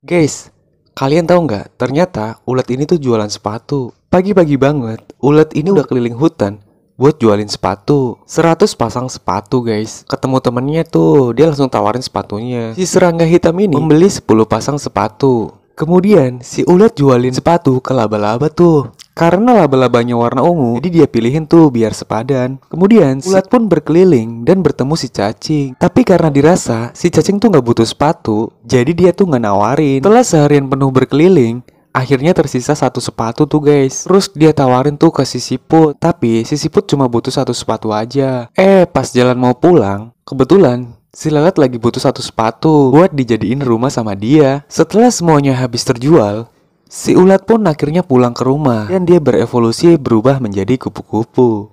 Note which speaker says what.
Speaker 1: Guys, kalian tahu nggak? Ternyata ulat ini tuh jualan sepatu. Pagi-pagi banget, ulat ini udah keliling hutan buat jualin sepatu. 100 pasang sepatu, guys. Ketemu temennya tuh, dia langsung tawarin sepatunya. Si serangga hitam ini membeli 10 pasang sepatu. Kemudian, si ulat jualin sepatu ke laba-laba tuh. Karena laba-labanya warna ungu, jadi dia pilihin tuh biar sepadan. Kemudian, ulat pun berkeliling dan bertemu si cacing. Tapi karena dirasa, si cacing tuh nggak butuh sepatu, jadi dia tuh nggak nawarin. Setelah seharian penuh berkeliling, akhirnya tersisa satu sepatu tuh guys. Terus dia tawarin tuh ke si siput, tapi si siput cuma butuh satu sepatu aja. Eh, pas jalan mau pulang, kebetulan Si lalat lagi butuh satu sepatu buat dijadiin rumah sama dia. Setelah semuanya habis terjual, Si ulat pun akhirnya pulang ke rumah dan dia berevolusi
Speaker 2: berubah menjadi kupu-kupu.